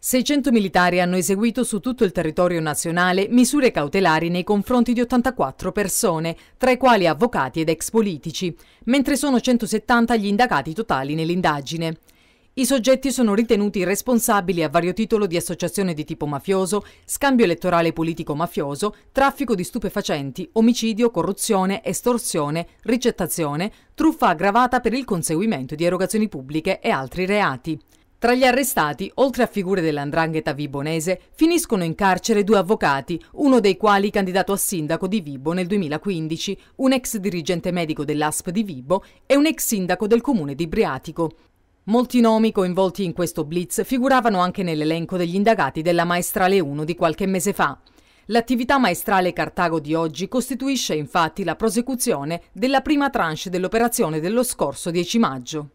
600 militari hanno eseguito su tutto il territorio nazionale misure cautelari nei confronti di 84 persone, tra i quali avvocati ed ex politici, mentre sono 170 gli indagati totali nell'indagine. I soggetti sono ritenuti responsabili a vario titolo di associazione di tipo mafioso, scambio elettorale politico-mafioso, traffico di stupefacenti, omicidio, corruzione, estorsione, ricettazione, truffa aggravata per il conseguimento di erogazioni pubbliche e altri reati. Tra gli arrestati, oltre a figure dell'andrangheta vibonese, finiscono in carcere due avvocati, uno dei quali candidato a sindaco di Vibo nel 2015, un ex dirigente medico dell'ASP di Vibo e un ex sindaco del comune di Briatico. Molti nomi coinvolti in questo blitz figuravano anche nell'elenco degli indagati della Maestrale 1 di qualche mese fa. L'attività maestrale Cartago di oggi costituisce infatti la prosecuzione della prima tranche dell'operazione dello scorso 10 maggio.